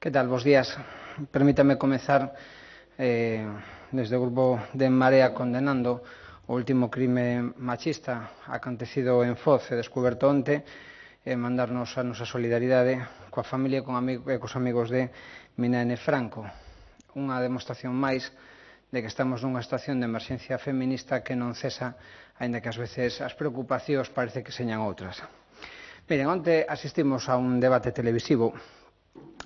Que tal? Bos días. Permítame comezar eh, desde o grupo de Marea condenando o último crime machista acontecido en Foz e descoberto onte e eh, mandarnos a nosa solidaridade coa familia e, con amigo, e eh, cos amigos de Mina N. Franco. Unha demostración máis de que estamos nunha estación de emerxencia feminista que non cesa, aínda que ás veces as preocupacións parece que señan outras. Miren, onte asistimos a un debate televisivo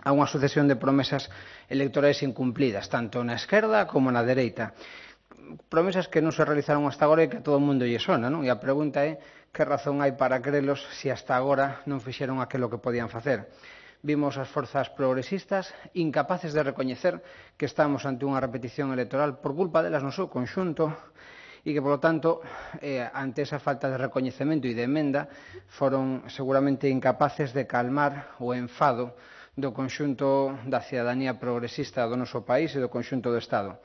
a unha sucesión de promesas electorais incumplidas, tanto na esquerda como na dereita. Promesas que non se realizaron hasta agora e que a todo o mundo lle sona, non? E a pregunta é que razón hai para crelos se hasta agora non fixeron aquilo que podían facer vimos as forzas progresistas incapaces de recoñecer que estamos ante unha repetición electoral por culpa delas no seu conxunto e que, polo tanto, eh, ante esa falta de recoñecemento e de emenda, foron seguramente incapaces de calmar o enfado do conxunto da cidadanía progresista do noso país e do conxunto do Estado.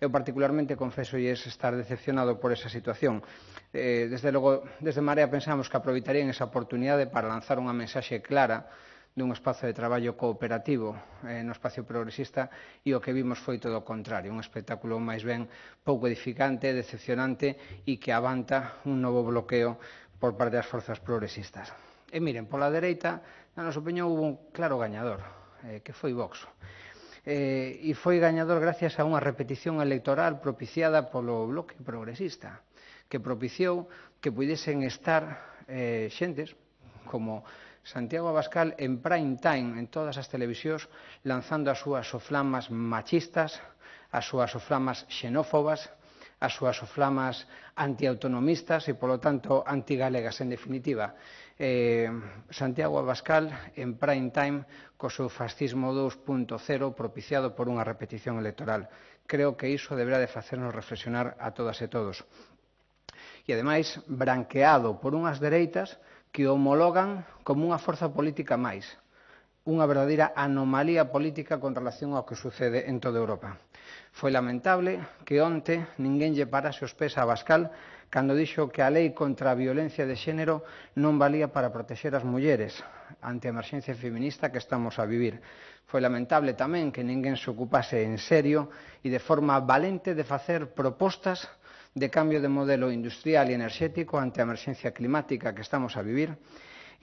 Eu particularmente confeso es estar decepcionado por esa situación. Eh, desde logo, desde Marea pensamos que aproveitarían esa oportunidade para lanzar unha mensaxe clara dun espazo de traballo cooperativo eh, no espacio progresista e o que vimos foi todo o contrario, un espectáculo máis ben pouco edificante, decepcionante e que avanta un novo bloqueo por parte das forzas progresistas. E miren, pola dereita, na nosa opinión, hubo un claro gañador, eh, que foi Vox. Eh, e foi gañador gracias a unha repetición electoral propiciada polo bloque progresista, que propiciou que pudesen estar eh, xentes como Santiago Abascal en prime time en todas as televisións lanzando as súas soflamas machistas, as súas soflamas xenófobas, as súas oflamas antiautonomistas e, polo tanto, antigalegas, en definitiva. Eh, Santiago Abascal en prime time co seu fascismo 2.0 propiciado por unha repetición electoral. Creo que iso deberá de facernos reflexionar a todas e todos. E, ademais, branqueado por unhas dereitas que homologan como unha forza política máis, unha verdadeira anomalía política con relación ao que sucede en toda Europa. Foi lamentable que onte ninguén lle parase os pés a Bascal cando dixo que a lei contra a violencia de xénero non valía para protexer as mulleres ante a emerxencia feminista que estamos a vivir. Foi lamentable tamén que ninguén se ocupase en serio e de forma valente de facer propostas de cambio de modelo industrial e enerxético ante a emerxencia climática que estamos a vivir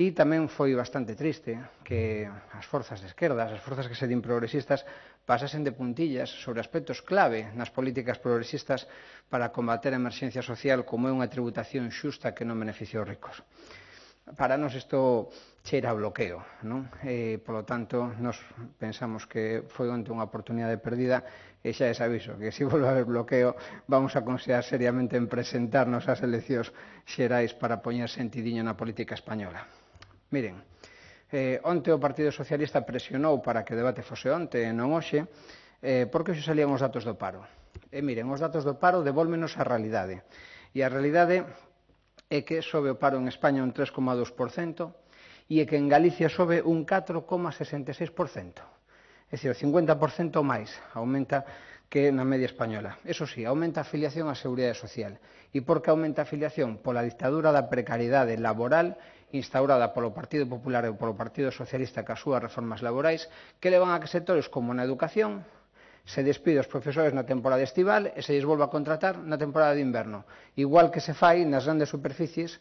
E tamén foi bastante triste que as forzas de esquerdas, as forzas que se din progresistas, pasasen de puntillas sobre aspectos clave nas políticas progresistas para combater a emerxencia social como é unha tributación xusta que non beneficia os ricos. Para nos isto cheira a bloqueo, non? E, polo tanto, nos pensamos que foi onte unha oportunidade perdida e xa es aviso que se volve a haber bloqueo vamos a considerar seriamente en presentarnos ás eleccións xerais para poñer sentidiño na política española. Miren, Eh, onte o Partido Socialista presionou para que o debate fose onte e non hoxe, eh, porque hoxe salían os datos do paro. E miren, os datos do paro devolvenos a realidade. E a realidade é que sobe o paro en España un 3,2% e é que en Galicia sobe un 4,66%. É dicir, o 50% máis aumenta que na media española. Eso sí, aumenta a afiliación á Seguridade Social. E por que aumenta a afiliación? Pola dictadura da precariedade laboral instaurada polo Partido Popular e polo Partido Socialista cas súas reformas laborais que levan a que sectores como na educación se despide os profesores na temporada estival e se lles volva a contratar na temporada de inverno, igual que se fai nas grandes superficies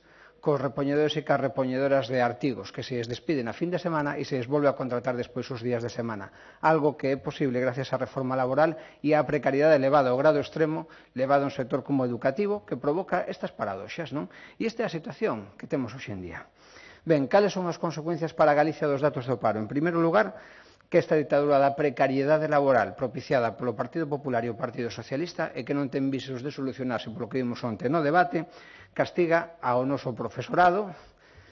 cos repoñedores e cas repoñedoras de artigos que se les despiden a fin de semana e se les volve a contratar despois os días de semana, algo que é posible gracias á reforma laboral e á precariedade elevada ao grado extremo levado a un sector como educativo que provoca estas paradoxas, non? E esta é a situación que temos hoxe en día. Ben, cales son as consecuencias para Galicia dos datos do paro? En primeiro lugar, que esta ditadura da precariedade laboral propiciada polo Partido Popular e o Partido Socialista e que non ten visos de solucionarse polo que vimos onte no debate, castiga ao noso profesorado,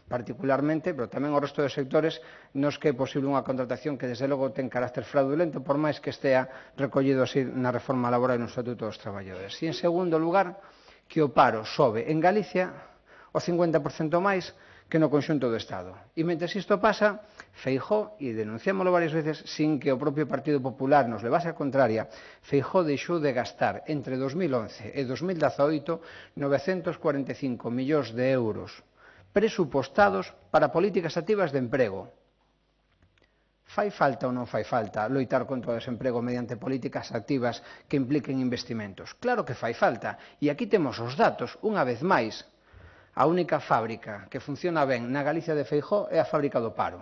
particularmente, pero tamén ao resto de sectores nos que é posible unha contratación que desde logo ten carácter fraudulento por máis que estea recollido así na reforma laboral e no Estatuto dos Traballadores. E en segundo lugar, que o paro sobe en Galicia o 50% máis que no conxunto do Estado. E mentre isto pasa, Feijó, e denunciámoslo varias veces sin que o propio Partido Popular nos levase a contraria, Feijó deixou de gastar entre 2011 e 2018 945 millóns de euros presupostados para políticas activas de emprego. Fai falta ou non fai falta loitar contra o desemprego mediante políticas activas que impliquen investimentos? Claro que fai falta, e aquí temos os datos, unha vez máis, A única fábrica que funciona ben na Galicia de Feijó é a fábrica do paro.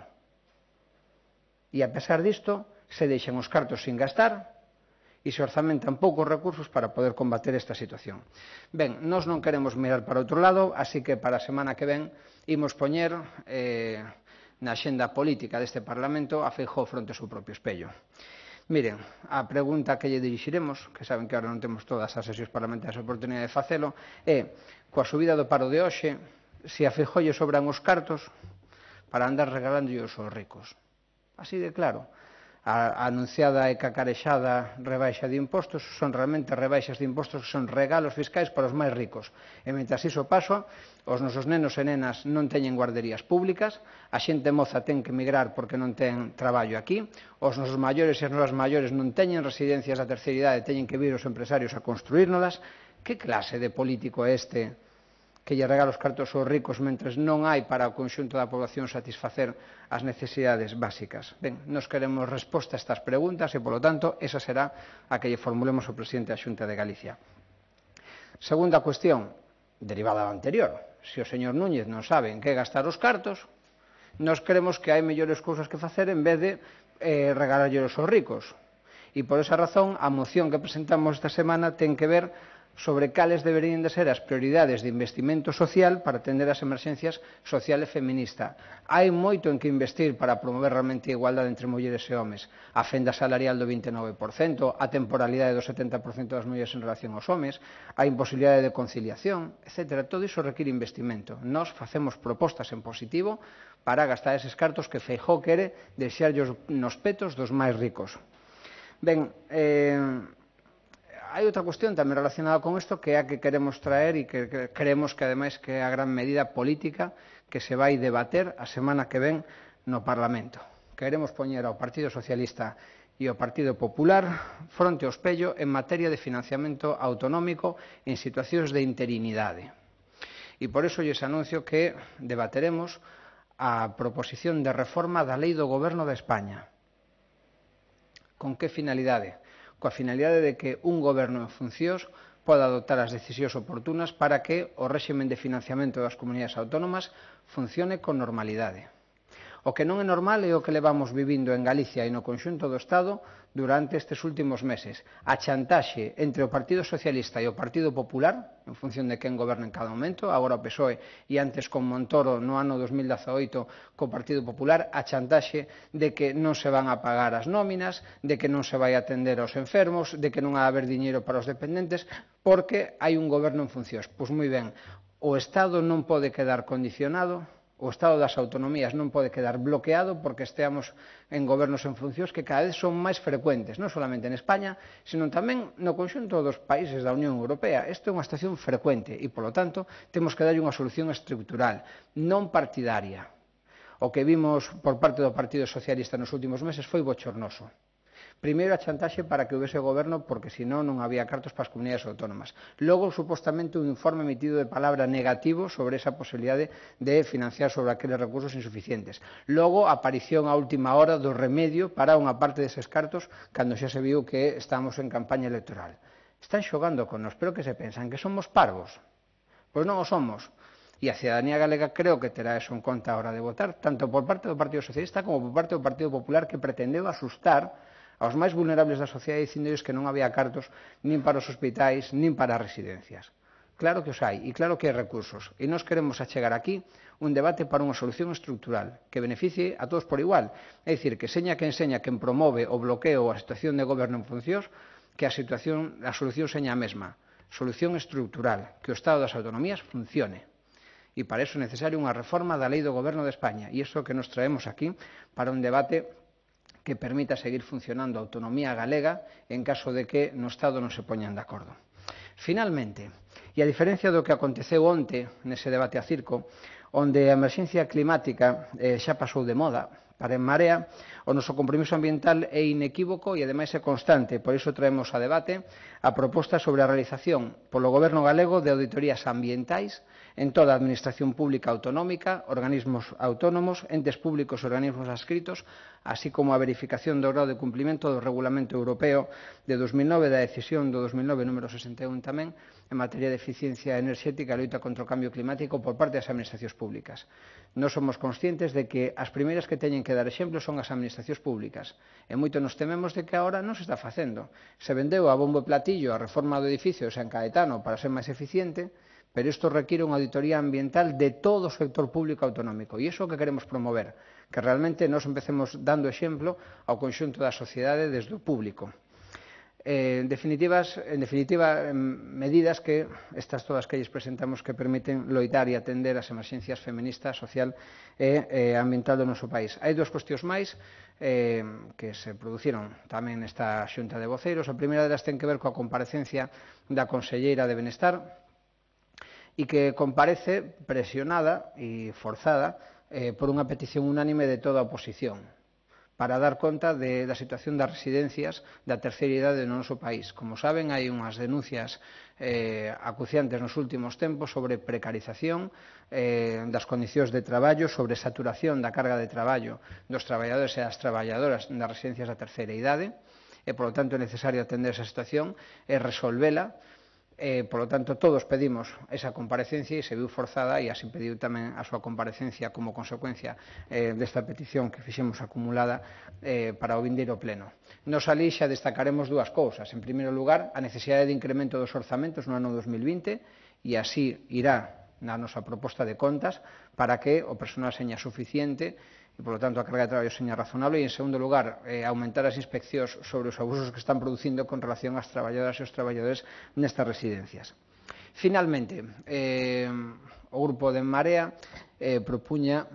E a pesar disto, se deixan os cartos sin gastar e se orzamentan poucos recursos para poder combater esta situación. Ben, nós non queremos mirar para outro lado, así que para a semana que ven imos poñer eh, na xenda política deste Parlamento a Feijó fronte ao seu propio espello. Miren, a pregunta que lle dirixiremos, que saben que ahora non temos todas as sesións parlamentarias a oportunidade de facelo, é, coa subida do paro de hoxe, se a Feijóo sobran os cartos para andar regalándoos aos ricos. Así de claro a, anunciada e cacarexada rebaixa de impostos son realmente rebaixas de impostos que son regalos fiscais para os máis ricos. E mentras iso pasa, os nosos nenos e nenas non teñen guarderías públicas, a xente moza ten que emigrar porque non ten traballo aquí, os nosos maiores e as nosas maiores non teñen residencias da terceira idade, teñen que vir os empresarios a construírnolas. Que clase de político é este que lle regala os cartos aos ricos mentres non hai para o conxunto da población satisfacer as necesidades básicas. Ben, nos queremos resposta a estas preguntas e, polo tanto, esa será a que lle formulemos ao presidente da Xunta de Galicia. Segunda cuestión, derivada da anterior. Se o señor Núñez non sabe en que gastar os cartos, nos cremos que hai mellores cousas que facer en vez de eh, regalarlle aos ricos. E por esa razón, a moción que presentamos esta semana ten que ver sobre cales deberían de ser as prioridades de investimento social para atender as emerxencias social e feminista. Hai moito en que investir para promover realmente a igualdade entre mulleres e homes. A fenda salarial do 29%, a temporalidade do 70% das mulleres en relación aos homes, a imposibilidade de conciliación, etc. Todo iso require investimento. Nos facemos propostas en positivo para gastar eses cartos que Feijó quere deixarllos nos petos dos máis ricos. Ben, eh, hai outra cuestión tamén relacionada con isto que é a que queremos traer e que, cremos creemos que ademais que é a gran medida política que se vai debater a semana que ven no Parlamento. Queremos poñer ao Partido Socialista e ao Partido Popular fronte ao espello en materia de financiamento autonómico en situacións de interinidade. E por iso lles anuncio que debateremos a proposición de reforma da Lei do Goberno de España. Con que finalidade? coa finalidade de que un goberno en funcións poda adoptar as decisións oportunas para que o réxime de financiamento das comunidades autónomas funcione con normalidade. O que non é normal é o que levamos vivindo en Galicia e no conxunto do Estado durante estes últimos meses. A chantaxe entre o Partido Socialista e o Partido Popular, en función de quen goberna en cada momento, agora o PSOE e antes con Montoro no ano 2018 co Partido Popular, a chantaxe de que non se van a pagar as nóminas, de que non se vai atender aos enfermos, de que non vai haber diñeiro para os dependentes, porque hai un goberno en funcións. Pois moi ben, o Estado non pode quedar condicionado o Estado das autonomías non pode quedar bloqueado porque esteamos en gobernos en funcións que cada vez son máis frecuentes, non solamente en España, senón tamén no conxunto dos países da Unión Europea. Isto é unha estación frecuente e, polo tanto, temos que darlle unha solución estructural, non partidaria. O que vimos por parte do Partido Socialista nos últimos meses foi bochornoso. Primeiro a chantaxe para que houbese goberno porque se non non había cartos para as comunidades autónomas. Logo, supostamente, un informe emitido de palabra negativo sobre esa posibilidade de financiar sobre aqueles recursos insuficientes. Logo, a aparición a última hora do remedio para unha parte deses cartos cando xa se viu que estamos en campaña electoral. Están xogando con nos, pero que se pensan que somos parvos. Pois non o somos e a cidadanía galega creo que terá eso en conta a hora de votar, tanto por parte do Partido Socialista como por parte do Partido Popular que pretendeu asustar aos máis vulnerables da sociedade dicíndoles que non había cartos nin para os hospitais, nin para as residencias. Claro que os hai e claro que hai recursos. E nós queremos achegar aquí un debate para unha solución estructural que beneficie a todos por igual. É dicir, que seña que enseña quen promove o bloqueo ou a situación de goberno en funcións que a, situación, a solución seña a mesma. Solución estructural, que o Estado das autonomías funcione e para iso é necesario unha reforma da lei do Goberno de España e iso que nos traemos aquí para un debate que permita seguir funcionando a autonomía galega en caso de que no Estado non se poñan de acordo. Finalmente, e a diferencia do que aconteceu onte nese debate a circo, onde a emerxencia climática eh, xa pasou de moda, para en marea, o noso compromiso ambiental é inequívoco e ademais é constante, por iso traemos a debate a proposta sobre a realización polo Goberno galego de auditorías ambientais en toda a Administración Pública Autonómica, organismos autónomos, entes públicos e organismos adscritos, así como a verificación do grado de cumplimento do Regulamento Europeo de 2009 da decisión do 2009 número 61 tamén en materia de eficiencia enerxética e loita contra o cambio climático por parte das administracións públicas. Non somos conscientes de que as primeiras que teñen que dar exemplo son as administracións públicas e moito nos tememos de que agora non se está facendo. Se vendeu a bombo e platillo a reforma do edificio de San Caetano para ser máis eficiente Pero isto require unha auditoría ambiental de todo o sector público autonómico e iso que queremos promover, que realmente nos empecemos dando exemplo ao conxunto da sociedade desde o público. Eh, en, definitivas, en definitiva, medidas que estas todas que lles presentamos que permiten loitar e atender as emerxencias feminista, social e eh, ambiental do noso país. Hai dúas cuestións máis eh, que se produciron tamén nesta xunta de voceiros. A primeira delas ten que ver coa comparecencia da Conselleira de Benestar, e que comparece presionada e forzada eh, por unha petición unánime de toda a oposición para dar conta de, da situación das residencias da terceira idade no noso país. Como saben, hai unhas denuncias eh, acuciantes nos últimos tempos sobre precarización eh, das condicións de traballo, sobre saturación da carga de traballo dos traballadores e das traballadoras las residencias da terceira idade e, eh, por lo tanto, é necesario atender esa situación e resolverla. Eh, por lo tanto, todos pedimos esa comparecencia y se viu forzada e así pediu tamén a súa comparecencia como consecuencia eh, desta petición que fixemos acumulada eh, para o vindeiro pleno. Nos ali xa destacaremos dúas cousas. En primeiro lugar, a necesidade de incremento dos orzamentos no ano 2020 e así irá na nosa proposta de contas para que o personal seña suficiente e, por lo tanto, a carga de traballo seña razonable, e, en segundo lugar, eh, aumentar as inspeccións sobre os abusos que están producindo con relación ás traballadoras e os traballadores nestas residencias. Finalmente, eh, o grupo de Marea eh, propuña,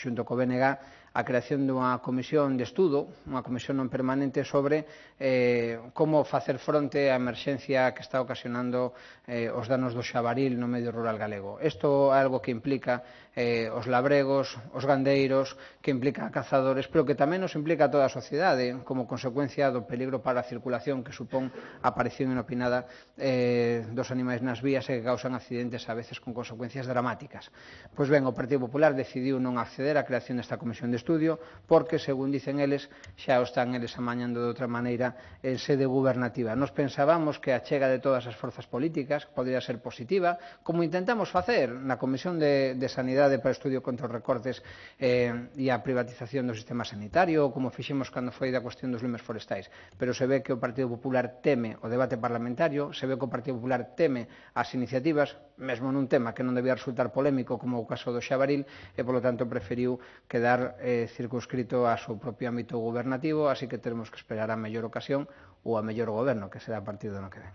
xunto co BNG, a creación dunha comisión de estudo, unha comisión non permanente sobre eh, como facer fronte á emerxencia que está ocasionando eh, os danos do xabaril no medio rural galego. Isto é algo que implica eh, os labregos, os gandeiros, que implica cazadores, pero que tamén nos implica a toda a sociedade como consecuencia do peligro para a circulación que supón a aparición inopinada eh, dos animais nas vías e que causan accidentes a veces con consecuencias dramáticas. Pois ben, o Partido Popular decidiu non acceder á creación desta comisión de estudio porque, según dicen eles, xa o están eles amañando de outra maneira en sede gubernativa. Nos pensábamos que a chega de todas as forzas políticas podría ser positiva, como intentamos facer na Comisión de, de Sanidade para o Estudio contra os Recortes eh, e a privatización do sistema sanitario, como fixemos cando foi da cuestión dos lumes forestais. Pero se ve que o Partido Popular teme o debate parlamentario, se ve que o Partido Popular teme as iniciativas, mesmo nun tema que non debía resultar polémico, como o caso do Xabaril, e, polo tanto, preferiu quedar eh, eh, circunscrito a seu propio ámbito gubernativo, así que teremos que esperar a mellor ocasión ou a mellor goberno, que será a partir do ano que ven.